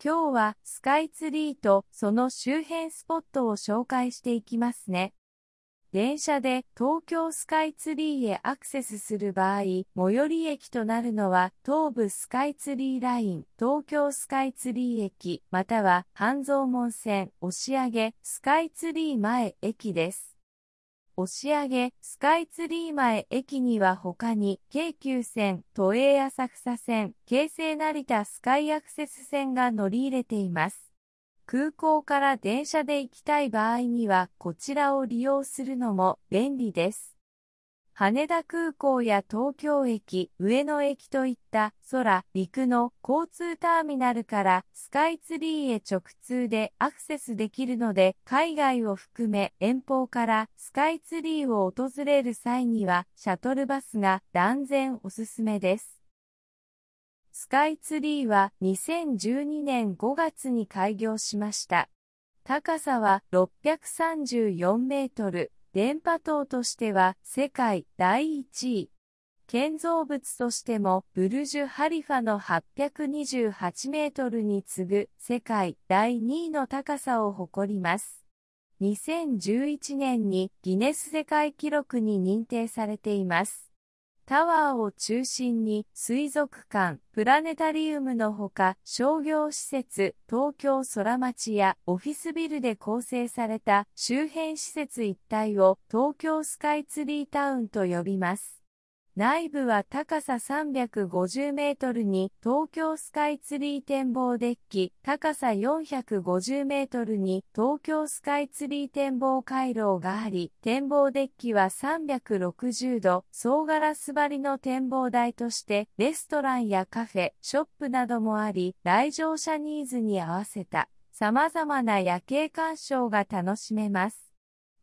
今日はスカイツリーとその周辺スポットを紹介していきますね。電車で東京スカイツリーへアクセスする場合、最寄り駅となるのは東武スカイツリーライン、東京スカイツリー駅、または半蔵門線、押上、スカイツリー前駅です。押上、スカイツリー前駅には他に、京急線、都営浅草線、京成成田スカイアクセス線が乗り入れています。空港から電車で行きたい場合には、こちらを利用するのも便利です。羽田空港や東京駅、上野駅といった空、陸の交通ターミナルからスカイツリーへ直通でアクセスできるので、海外を含め遠方からスカイツリーを訪れる際には、シャトルバスが断然おすすめです。スカイツリーは2012年5月に開業しました。高さは634メートル、電波塔としては世界第1位。建造物としてもブルジュ・ハリファの828メートルに次ぐ世界第2位の高さを誇ります。2011年にギネス世界記録に認定されています。タワーを中心に水族館、プラネタリウムのほか商業施設、東京空町やオフィスビルで構成された周辺施設一帯を東京スカイツリータウンと呼びます。内部は高さ350メートルに東京スカイツリー展望デッキ、高さ450メートルに東京スカイツリー展望回廊があり、展望デッキは360度、総ガラス張りの展望台として、レストランやカフェ、ショップなどもあり、来場者ニーズに合わせた様々な夜景鑑賞が楽しめます。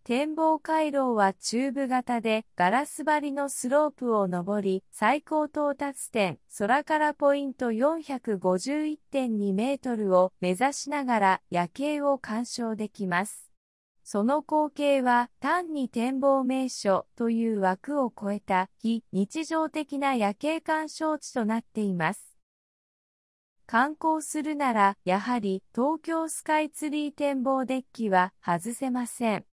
展望回廊はチューブ型でガラス張りのスロープを登り、最高到達点、空からポイント451.2メートルを目指しながら夜景を鑑賞できます。その光景は単に展望名所という枠を超えた非日常的な夜景鑑賞地となっています。観光するなら、やはり東京スカイツリー展望デッキは外せません。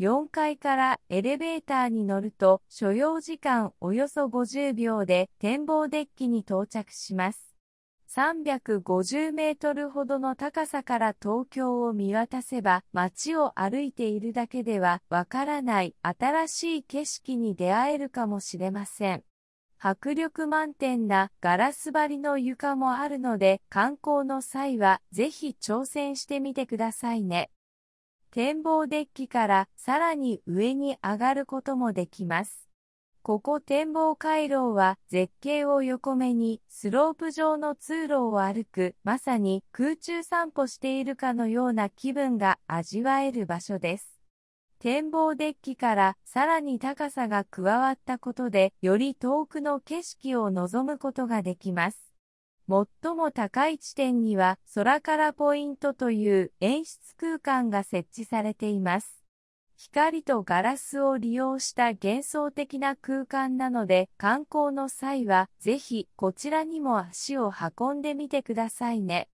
4階からエレベーターに乗ると所要時間およそ50秒で展望デッキに到着します。350メートルほどの高さから東京を見渡せば街を歩いているだけではわからない新しい景色に出会えるかもしれません。迫力満点なガラス張りの床もあるので観光の際はぜひ挑戦してみてくださいね。展望デッキからさらに上に上がることもできます。ここ展望回廊は絶景を横目にスロープ状の通路を歩くまさに空中散歩しているかのような気分が味わえる場所です。展望デッキからさらに高さが加わったことでより遠くの景色を望むことができます。最も高い地点には空からポイントという演出空間が設置されています。光とガラスを利用した幻想的な空間なので観光の際はぜひこちらにも足を運んでみてくださいね。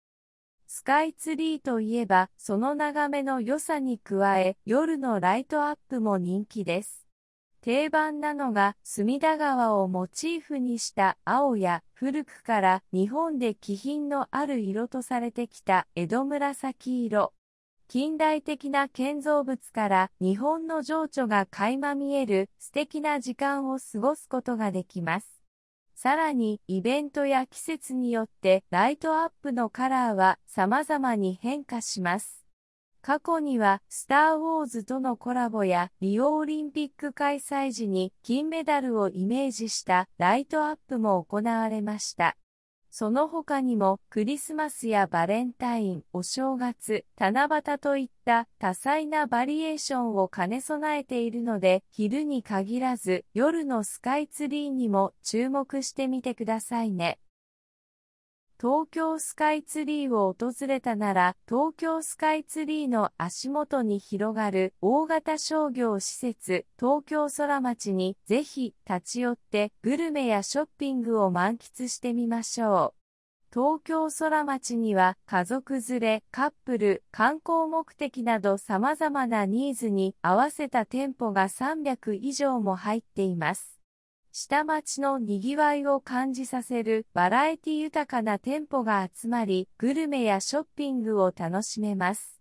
スカイツリーといえばその眺めの良さに加え夜のライトアップも人気です。定番なのが隅田川をモチーフにした青や古くから日本で気品のある色とされてきた江戸紫色。近代的な建造物から日本の情緒が垣間見える素敵な時間を過ごすことができます。さらにイベントや季節によってライトアップのカラーは様々に変化します。過去には、スター・ウォーズとのコラボや、リオオリンピック開催時に金メダルをイメージしたライトアップも行われました。その他にも、クリスマスやバレンタイン、お正月、七夕といった多彩なバリエーションを兼ね備えているので、昼に限らず、夜のスカイツリーにも注目してみてくださいね。東京スカイツリーを訪れたなら、東京スカイツリーの足元に広がる大型商業施設、東京空町にぜひ立ち寄ってグルメやショッピングを満喫してみましょう。東京空町には家族連れ、カップル、観光目的など様々なニーズに合わせた店舗が300以上も入っています。下町の賑わいを感じさせるバラエティ豊かな店舗が集まり、グルメやショッピングを楽しめます。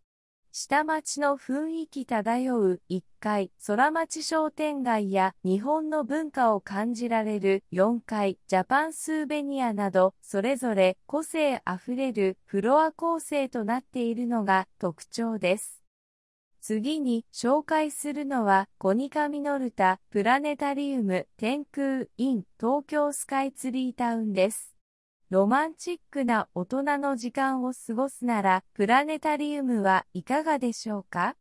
下町の雰囲気漂う1階、空町商店街や日本の文化を感じられる4階、ジャパンスーベニアなど、それぞれ個性あふれるフロア構成となっているのが特徴です。次に紹介するのはコニカミノルタプラネタリウム天空 in 東京スカイツリータウンです。ロマンチックな大人の時間を過ごすならプラネタリウムはいかがでしょうか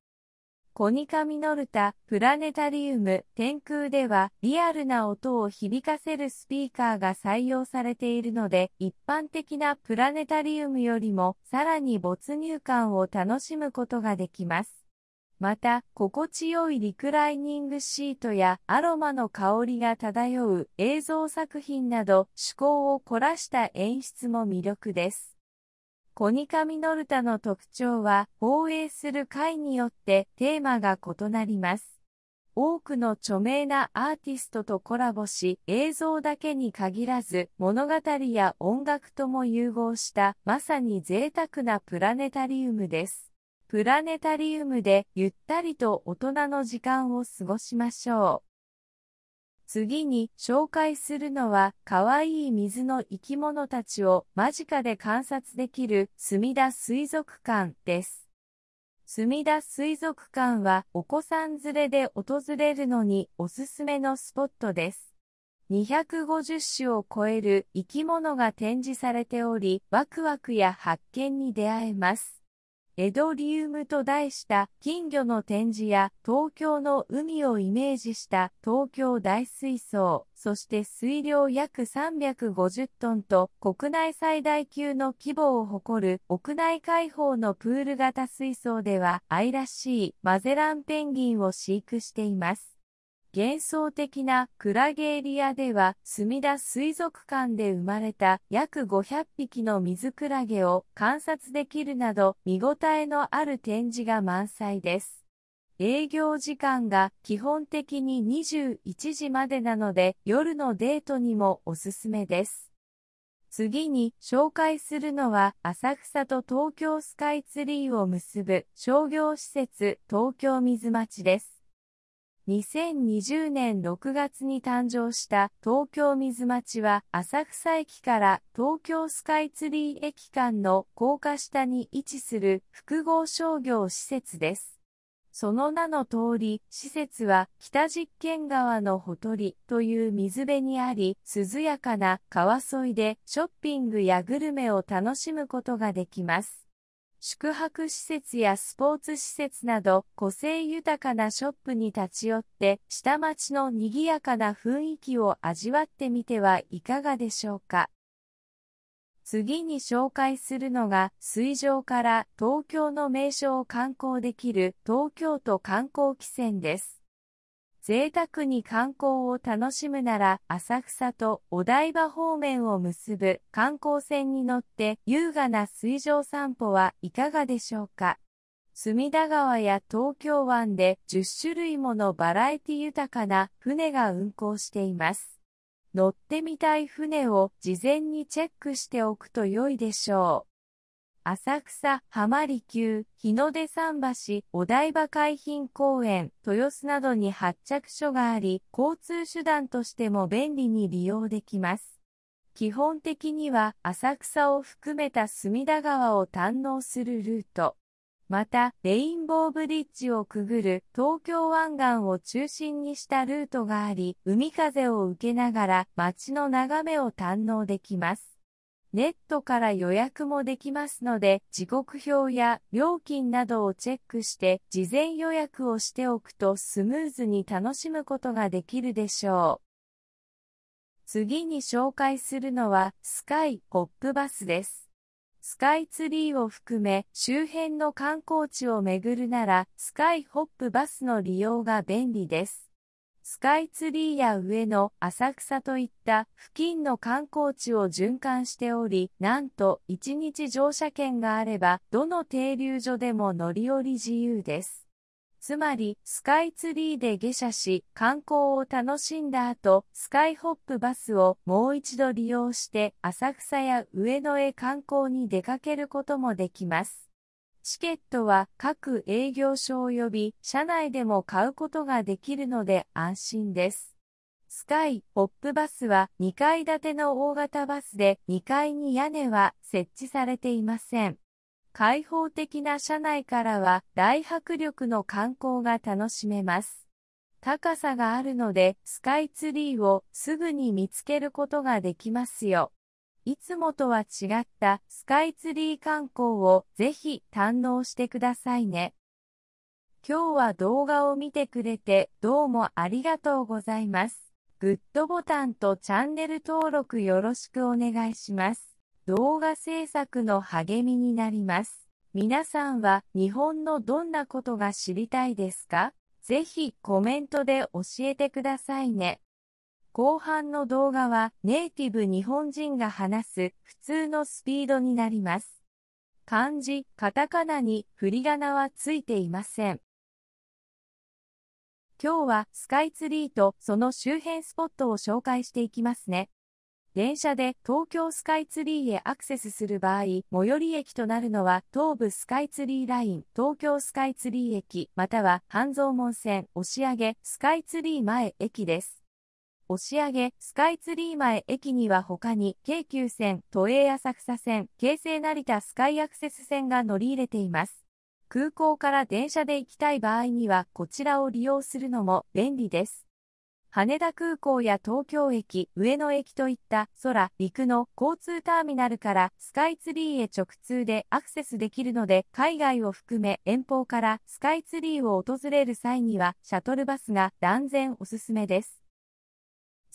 コニカミノルタプラネタリウム天空ではリアルな音を響かせるスピーカーが採用されているので一般的なプラネタリウムよりもさらに没入感を楽しむことができます。また、心地よいリクライニングシートやアロマの香りが漂う映像作品など趣向を凝らした演出も魅力です。コニカミノルタの特徴は放映する回によってテーマが異なります。多くの著名なアーティストとコラボし、映像だけに限らず物語や音楽とも融合したまさに贅沢なプラネタリウムです。プラネタリウムでゆったりと大人の時間を過ごしましょう。次に紹介するのは、可愛いい水の生き物たちを間近で観察できる、すみだ水族館です。すみだ水族館は、お子さん連れで訪れるのにおすすめのスポットです。250種を超える生き物が展示されており、ワクワクや発見に出会えます。エドリウムと題した金魚の展示や東京の海をイメージした東京大水槽、そして水量約350トンと国内最大級の規模を誇る屋内開放のプール型水槽では愛らしいマゼランペンギンを飼育しています。幻想的なクラゲエリアでは、墨田水族館で生まれた約500匹の水クラゲを観察できるなど、見応えのある展示が満載です。営業時間が基本的に21時までなので、夜のデートにもおすすめです。次に紹介するのは浅草と東京スカイツリーを結ぶ商業施設東京水町です。2020年6月に誕生した東京水町は浅草駅から東京スカイツリー駅間の高架下に位置する複合商業施設です。その名の通り、施設は北実験川のほとりという水辺にあり、涼やかな川沿いでショッピングやグルメを楽しむことができます。宿泊施設やスポーツ施設など個性豊かなショップに立ち寄って下町の賑やかな雰囲気を味わってみてはいかがでしょうか。次に紹介するのが水上から東京の名所を観光できる東京都観光汽船です。贅沢に観光を楽しむなら浅草とお台場方面を結ぶ観光船に乗って優雅な水上散歩はいかがでしょうか隅田川や東京湾で10種類ものバラエティ豊かな船が運航しています。乗ってみたい船を事前にチェックしておくと良いでしょう。浅草、浜離宮、日の出桟橋、お台場海浜公園、豊洲などに発着所があり、交通手段としても便利に利用できます。基本的には浅草を含めた隅田川を堪能するルート。また、レインボーブリッジをくぐる東京湾岸を中心にしたルートがあり、海風を受けながら街の眺めを堪能できます。ネットから予約もできますので、時刻表や料金などをチェックして、事前予約をしておくとスムーズに楽しむことができるでしょう。次に紹介するのは、スカイホップバスです。スカイツリーを含め、周辺の観光地を巡るなら、スカイホップバスの利用が便利です。スカイツリーや上野、浅草といった付近の観光地を循環しており、なんと1日乗車券があれば、どの停留所でも乗り降り自由です。つまり、スカイツリーで下車し、観光を楽しんだ後、スカイホップバスをもう一度利用して、浅草や上野へ観光に出かけることもできます。チケットは各営業所及び社内でも買うことができるので安心です。スカイホップバスは2階建ての大型バスで2階に屋根は設置されていません。開放的な車内からは大迫力の観光が楽しめます。高さがあるのでスカイツリーをすぐに見つけることができますよ。いつもとは違ったスカイツリー観光をぜひ堪能してくださいね。今日は動画を見てくれてどうもありがとうございます。グッドボタンとチャンネル登録よろしくお願いします。動画制作の励みになります。皆さんは日本のどんなことが知りたいですかぜひコメントで教えてくださいね。後半の動画はネイティブ日本人が話す普通のスピードになります。漢字、カタカナに振り仮名はついていません。今日はスカイツリーとその周辺スポットを紹介していきますね。電車で東京スカイツリーへアクセスする場合、最寄り駅となるのは東武スカイツリーライン、東京スカイツリー駅、または半蔵門線、押上、スカイツリー前駅です。押上、スカイツリー前駅には他に、京急線、都営浅草線、京成成田スカイアクセス線が乗り入れています。空港から電車で行きたい場合には、こちらを利用するのも便利です。羽田空港や東京駅、上野駅といった空、陸の交通ターミナルからスカイツリーへ直通でアクセスできるので、海外を含め遠方からスカイツリーを訪れる際には、シャトルバスが断然おすすめです。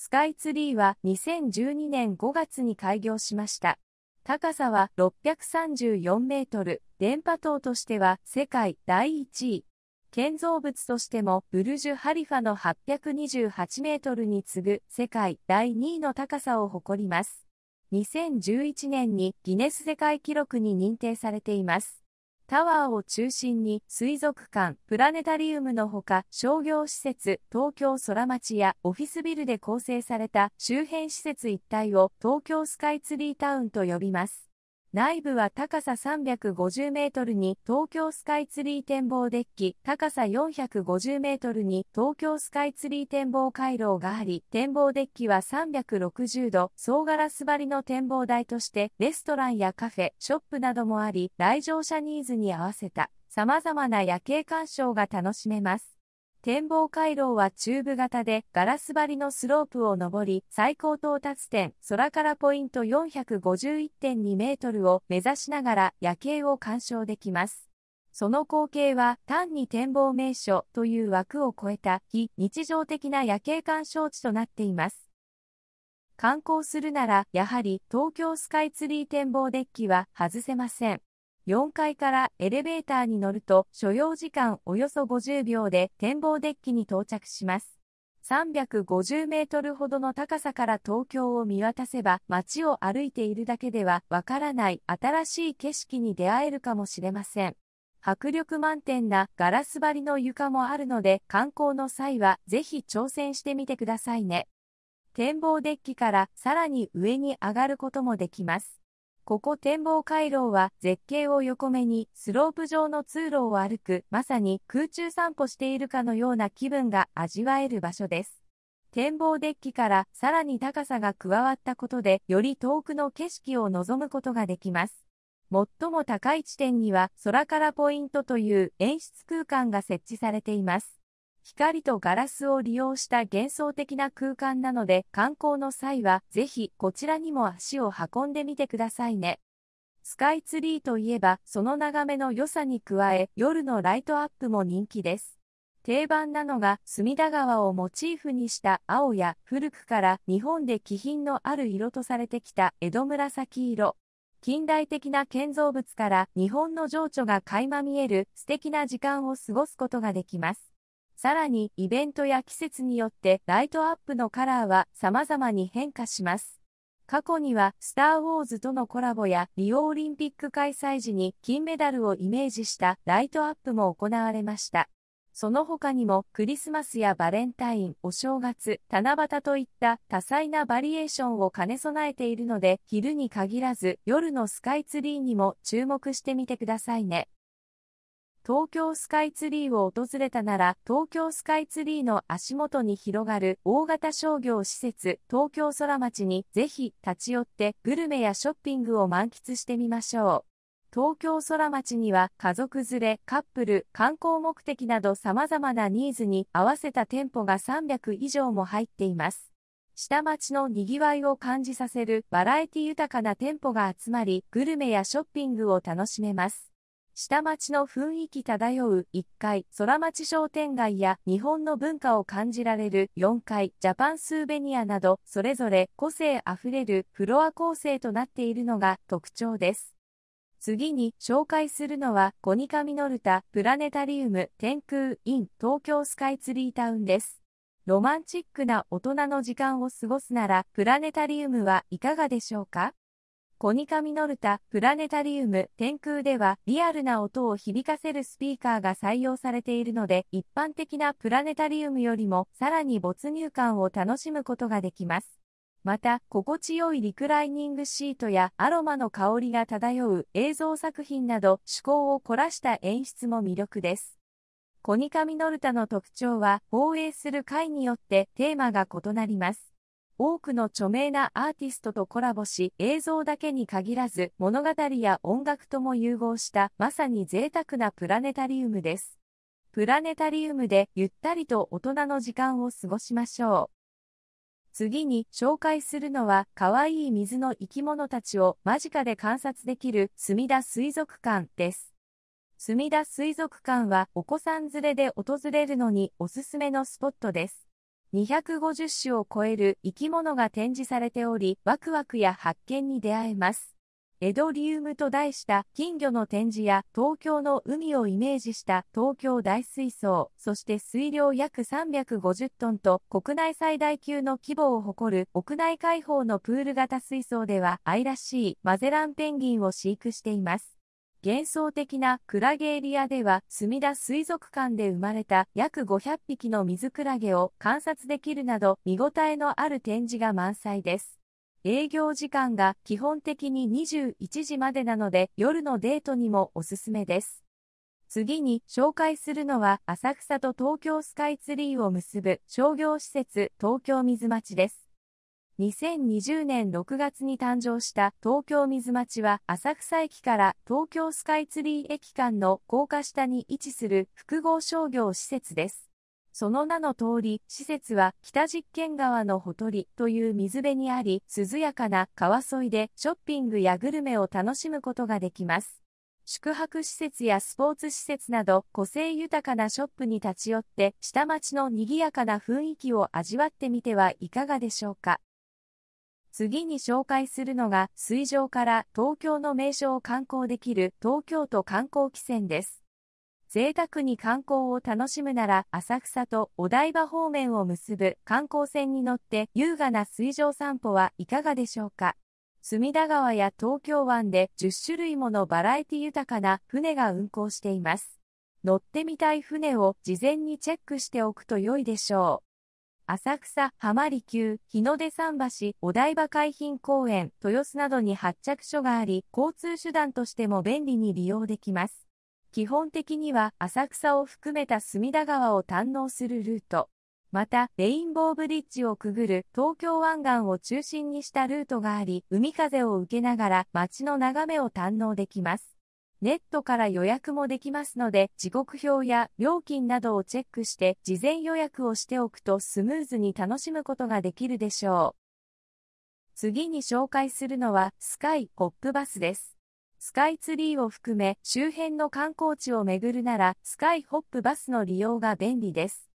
スカイツリーは2012年5月に開業しました。高さは634メートル、電波塔としては世界第1位。建造物としてもブルジュ・ハリファの828メートルに次ぐ世界第2位の高さを誇ります。2011年にギネス世界記録に認定されています。タワーを中心に水族館、プラネタリウムのほか商業施設、東京空町やオフィスビルで構成された周辺施設一帯を東京スカイツリータウンと呼びます。内部は高さ350メートルに東京スカイツリー展望デッキ、高さ450メートルに東京スカイツリー展望回廊があり、展望デッキは360度、総ガラス張りの展望台として、レストランやカフェ、ショップなどもあり、来場者ニーズに合わせた、様々な夜景鑑賞が楽しめます。展望回廊はチューブ型でガラス張りのスロープを登り、最高到達点、空からポイント451.2メートルを目指しながら夜景を鑑賞できます。その光景は単に展望名所という枠を超えた非日常的な夜景鑑賞地となっています。観光するならやはり東京スカイツリー展望デッキは外せません。4階からエレベーターに乗ると所要時間およそ50秒で展望デッキに到着します。350メートルほどの高さから東京を見渡せば街を歩いているだけではわからない新しい景色に出会えるかもしれません。迫力満点なガラス張りの床もあるので観光の際はぜひ挑戦してみてくださいね。展望デッキからさらに上に上がることもできます。ここ展望回廊は絶景を横目にスロープ状の通路を歩く、まさに空中散歩しているかのような気分が味わえる場所です。展望デッキからさらに高さが加わったことで、より遠くの景色を望むことができます。最も高い地点には空からポイントという演出空間が設置されています。光とガラスを利用した幻想的な空間なので観光の際はぜひこちらにも足を運んでみてくださいね。スカイツリーといえばその眺めの良さに加え夜のライトアップも人気です。定番なのが隅田川をモチーフにした青や古くから日本で気品のある色とされてきた江戸紫色。近代的な建造物から日本の情緒が垣間見える素敵な時間を過ごすことができます。さらに、イベントや季節によってライトアップのカラーは様々に変化します。過去には、スター・ウォーズとのコラボや、リオオリンピック開催時に金メダルをイメージしたライトアップも行われました。その他にも、クリスマスやバレンタイン、お正月、七夕といった多彩なバリエーションを兼ね備えているので、昼に限らず、夜のスカイツリーにも注目してみてくださいね。東京スカイツリーを訪れたなら、東京スカイツリーの足元に広がる大型商業施設、東京空町にぜひ立ち寄ってグルメやショッピングを満喫してみましょう。東京空町には家族連れ、カップル、観光目的など様々なニーズに合わせた店舗が300以上も入っています。下町の賑わいを感じさせるバラエティ豊かな店舗が集まり、グルメやショッピングを楽しめます。下町の雰囲気漂う1階空町商店街や日本の文化を感じられる4階ジャパンスーベニアなどそれぞれ個性あふれるフロア構成となっているのが特徴です。次に紹介するのはコニカミノルタプラネタリウム天空 in 東京スカイツリータウンです。ロマンチックな大人の時間を過ごすならプラネタリウムはいかがでしょうかコニカミノルタプラネタリウム天空ではリアルな音を響かせるスピーカーが採用されているので一般的なプラネタリウムよりもさらに没入感を楽しむことができます。また、心地よいリクライニングシートやアロマの香りが漂う映像作品など趣向を凝らした演出も魅力です。コニカミノルタの特徴は、放映する回によってテーマが異なります。多くの著名なアーティストとコラボし、映像だけに限らず、物語や音楽とも融合した、まさに贅沢なプラネタリウムです。プラネタリウムで、ゆったりと大人の時間を過ごしましょう。次に紹介するのは、可愛い水の生き物たちを間近で観察できる、すみだ水族館です。すみだ水族館は、お子さん連れで訪れるのにおすすめのスポットです。250種を超える生き物が展示されており、ワクワクや発見に出会えます。エドリウムと題した金魚の展示や東京の海をイメージした東京大水槽、そして水量約350トンと国内最大級の規模を誇る屋内開放のプール型水槽では愛らしいマゼランペンギンを飼育しています。幻想的なクラゲエリアでは、墨田水族館で生まれた約500匹の水クラゲを観察できるなど、見応えのある展示が満載です。営業時間が基本的に21時までなので、夜のデートにもおすすめです。次に紹介するのは、浅草と東京スカイツリーを結ぶ商業施設東京水町です。2020年6月に誕生した東京水町は浅草駅から東京スカイツリー駅間の高架下に位置する複合商業施設です。その名の通り、施設は北実験川のほとりという水辺にあり、涼やかな川沿いでショッピングやグルメを楽しむことができます。宿泊施設やスポーツ施設など個性豊かなショップに立ち寄って下町の賑やかな雰囲気を味わってみてはいかがでしょうか。次に紹介するのが水上から東京の名所を観光できる東京都観光汽船です。贅沢に観光を楽しむなら浅草とお台場方面を結ぶ観光船に乗って優雅な水上散歩はいかがでしょうか隅田川や東京湾で10種類ものバラエティ豊かな船が運航しています。乗ってみたい船を事前にチェックしておくと良いでしょう。浅草、浜離宮、日の出桟橋、お台場海浜公園、豊洲などに発着所があり、交通手段としても便利に利用できます。基本的には浅草を含めた隅田川を堪能するルート。また、レインボーブリッジをくぐる東京湾岸を中心にしたルートがあり、海風を受けながら街の眺めを堪能できます。ネットから予約もできますので、時刻表や料金などをチェックして、事前予約をしておくとスムーズに楽しむことができるでしょう。次に紹介するのは、スカイホップバスです。スカイツリーを含め、周辺の観光地を巡るなら、スカイホップバスの利用が便利です。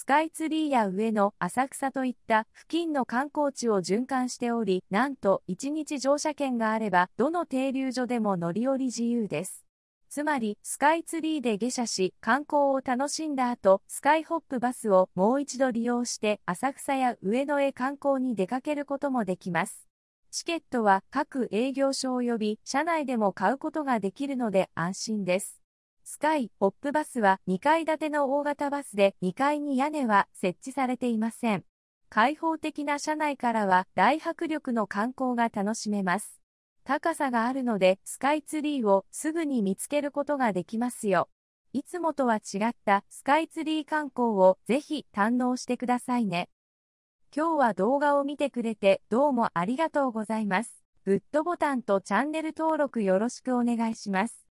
スカイツリーや上野、浅草といった付近の観光地を循環しており、なんと1日乗車券があれば、どの停留所でも乗り降り自由です。つまり、スカイツリーで下車し、観光を楽しんだ後、スカイホップバスをもう一度利用して、浅草や上野へ観光に出かけることもできます。チケットは各営業所及び、車内でも買うことができるので安心です。スカイ、ホップバスは2階建ての大型バスで2階に屋根は設置されていません。開放的な車内からは大迫力の観光が楽しめます。高さがあるのでスカイツリーをすぐに見つけることができますよ。いつもとは違ったスカイツリー観光をぜひ堪能してくださいね。今日は動画を見てくれてどうもありがとうございます。グッドボタンとチャンネル登録よろしくお願いします。